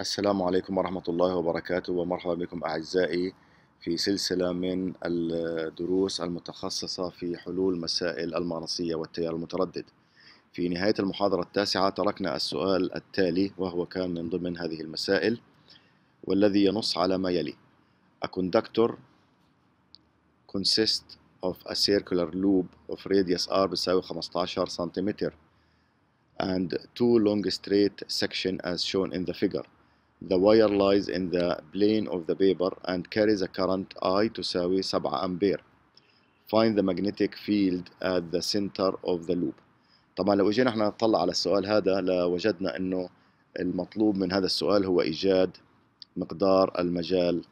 السلام عليكم ورحمة الله وبركاته ومرحبا بكم أعزائي في سلسلة من الدروس المتخصصة في حلول مسائل المغناطيسية والتيار المتردد في نهاية المحاضرة التاسعة تركنا السؤال التالي وهو كان من ضمن هذه المسائل والذي ينص على ما يلي A conductor consists of a circular loop of radius r بتساوي 15 سنتيمتر and two long straight sections as shown in the figure The wire lies in the plane of the paper and carries a current I تساوي 7 أمبير. Find the magnetic field at the center of the loop. طبعا لو اجينا احنا نطلع على السؤال هذا لوجدنا انه المطلوب من هذا السؤال هو ايجاد مقدار المجال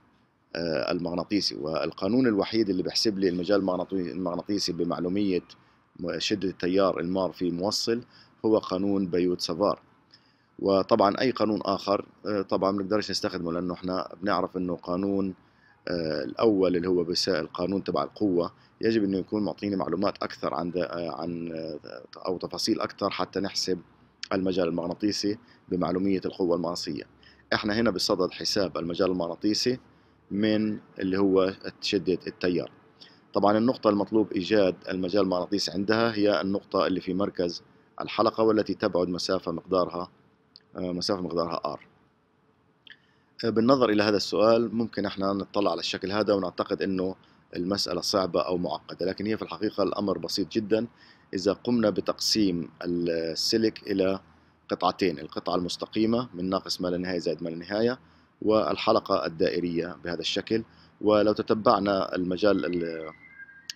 آه، المغناطيسي والقانون الوحيد اللي بيحسب لي المجال المغناطيسي بمعلومية شدة التيار المار في موصل هو قانون بيوت سافار وطبعا اي قانون اخر آه، طبعا ما بنقدرش نستخدمه لانه احنا بنعرف انه قانون آه، الاول اللي هو بس القانون تبع القوه يجب انه يكون معطيني معلومات اكثر عن آه، عن او تفاصيل اكثر حتى نحسب المجال المغناطيسي بمعلوميه القوه المغناطيسيه احنا هنا بصدد حساب المجال المغناطيسي من اللي هو شده التيار طبعا النقطه المطلوب ايجاد المجال المغناطيسي عندها هي النقطه اللي في مركز الحلقه والتي تبعد مسافه مقدارها آه، مسافة مقدارها R آه، بالنظر إلى هذا السؤال ممكن احنا نطلع على الشكل هذا ونعتقد أنه المسألة صعبة أو معقدة لكن هي في الحقيقة الأمر بسيط جدا إذا قمنا بتقسيم السلك إلى قطعتين القطعة المستقيمة من ناقص ما لا نهاية زائد ما لا نهاية والحلقة الدائرية بهذا الشكل ولو تتبعنا المجال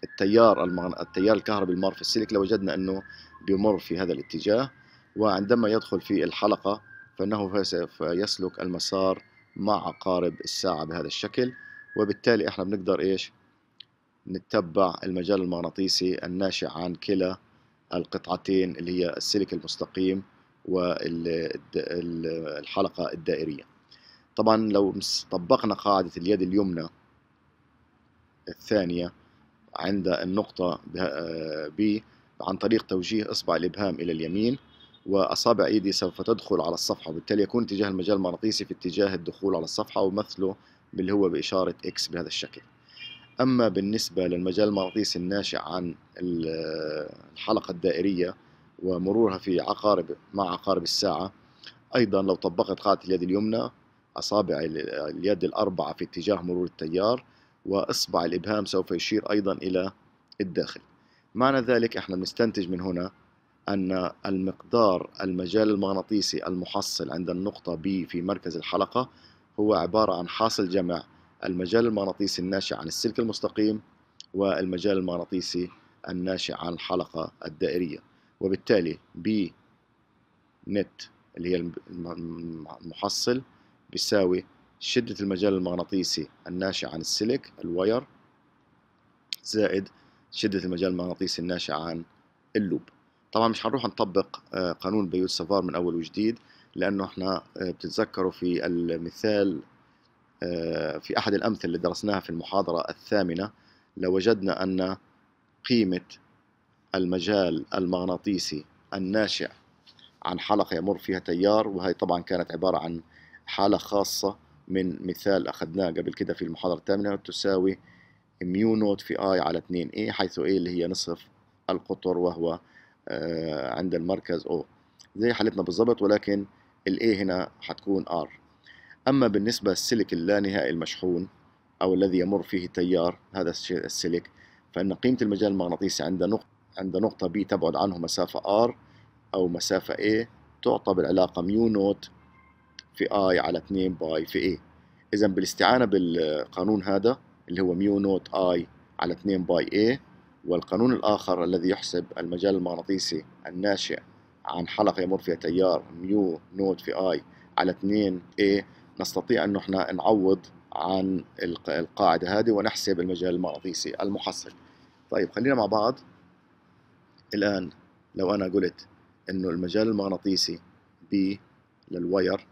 التيار التيار الكهربي المار في السلك لوجدنا لو أنه بيمر في هذا الاتجاه وعندما يدخل في الحلقة فإنه سوف يسلك المسار مع عقارب الساعة بهذا الشكل وبالتالي احنا بنقدر ايش نتبع المجال المغناطيسي الناشئ عن كلا القطعتين اللي هي السلك المستقيم والحلقة الدائرية طبعا لو طبقنا قاعدة اليد اليمنى الثانية عند النقطة آه، بي عن طريق توجيه إصبع الإبهام إلى اليمين واصابع ايدي سوف تدخل على الصفحه وبالتالي يكون اتجاه المجال المغناطيسي في اتجاه الدخول على الصفحه ومثله باللي هو باشاره اكس بهذا الشكل اما بالنسبه للمجال المغناطيسي الناشئ عن الحلقه الدائريه ومرورها في عقارب مع عقارب الساعه ايضا لو طبقت قاعده اليد اليمنى اصابع اليد الاربعه في اتجاه مرور التيار واصبع الابهام سوف يشير ايضا الى الداخل معنى ذلك احنا بنستنتج من هنا أن المقدار المجال المغناطيسي المحصل عند النقطة B في مركز الحلقة هو عبارة عن حاصل جمع المجال المغناطيسي الناشئ عن السلك المستقيم والمجال المغناطيسي الناشئ عن الحلقة الدائرية وبالتالي B نت اللي هي المحصل بيساوي شدة المجال المغناطيسي الناشئ عن السلك الواير زائد شدة المجال المغناطيسي الناشئ عن اللوب طبعا مش هنروح نطبق آه، قانون بيوت سافار من أول وجديد لأنه احنا آه، بتتذكروا في المثال آه، في أحد الأمثلة اللي درسناها في المحاضرة الثامنة لوجدنا أن قيمة المجال المغناطيسي الناشئ عن حلقة يمر فيها تيار وهي طبعا كانت عبارة عن حالة خاصة من مثال أخذناه قبل كده في المحاضرة الثامنة تساوي ميو نوت في اي على 2 اي حيث اي اللي هي نصف القطر وهو آه، عند المركز O زي حالتنا بالظبط ولكن ال A هنا هتكون R أما بالنسبة للسلك اللانهائي المشحون أو الذي يمر فيه التيار هذا السلك فإن قيمة المجال المغناطيسي عند نقطة عند نقطة B تبعد عنه مسافة R أو مسافة A تعطى بالعلاقة ميو نوت في I على 2 باي في A إذا بالاستعانة بالقانون هذا اللي هو ميو نوت I على 2 باي A والقانون الآخر الذي يحسب المجال المغناطيسي الناشئ عن حلقة يمر فيها تيار ميو نود في آي على 2 A نستطيع أن احنا نعوض عن القاعدة هذه ونحسب المجال المغناطيسي المحصل طيب خلينا مع بعض الآن لو أنا قلت إنه المجال المغناطيسي B للواير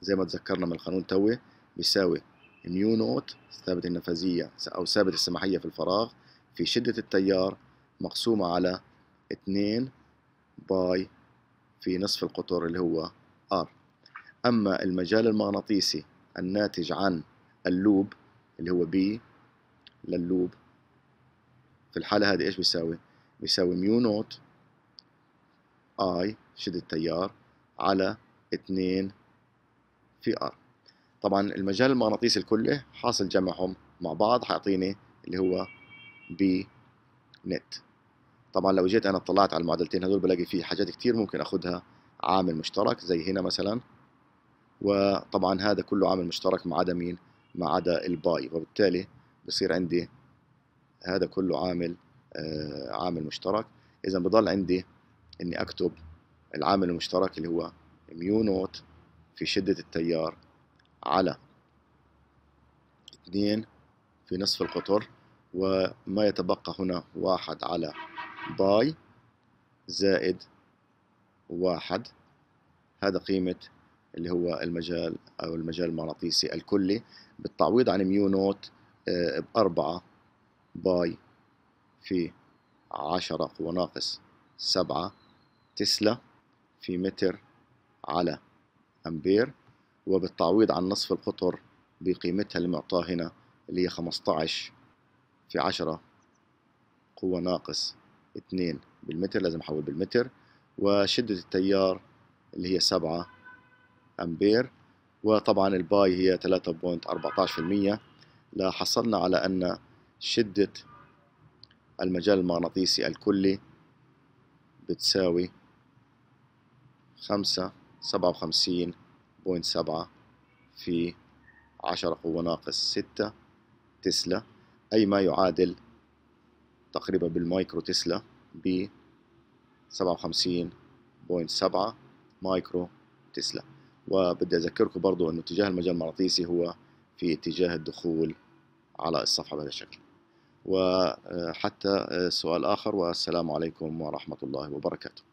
زي ما تذكرنا من القانون توي بيساوي ميو نوت ثابت النفاذية أو ثابت السماحية في الفراغ في شدة التيار مقسومة على 2 باي في نصف القطر اللي هو R أما المجال المغناطيسي الناتج عن اللوب اللي هو B لللوب في الحالة هذه إيش بيساوي؟ بيساوي ميو نوت I شدة التيار على 2 في R طبعا المجال المغناطيسي الكله حاصل جمعهم مع بعض حيعطيني اللي هو بي نت طبعا لو جيت انا اطلعت على المعادلتين هذول بلاقي فيه حاجات كتير ممكن اخذها عامل مشترك زي هنا مثلا وطبعا هذا كله عامل مشترك ما عدا مين ما عدا الباي وبالتالي بصير عندي هذا كله عامل آه عامل مشترك اذا بضل عندي اني اكتب العامل المشترك اللي هو ميو نوت في شده التيار على اثنين في نصف القطر وما يتبقى هنا واحد على باي زائد واحد هذا قيمة اللي هو المجال أو المجال المغناطيسي الكلي بالتعويض عن ميو نوت آه، بأربعة باي في عشرة قوة ناقص سبعة تسلا في متر على أمبير وبالتعويض عن نصف القطر بقيمتها المعطاه هنا اللي هي 15 في 10 قوة ناقص 2 بالمتر لازم أحول بالمتر وشدة التيار اللي هي 7 أمبير وطبعا الباي هي 3.14% لاحصلنا على أن شدة المجال المغناطيسي الكلي بتساوي خمسة سبعة بوينت سبعة في عشرة قوة ناقص ستة تسلا أي ما يعادل تقريبا بالمايكرو تسلا ب سبعة وخمسين بوينت سبعة مايكرو تسلا وبدي أذكركم برضو أن اتجاه المجال المغناطيسي هو في اتجاه الدخول على الصفحة بهذا الشكل وحتى سؤال آخر والسلام عليكم ورحمة الله وبركاته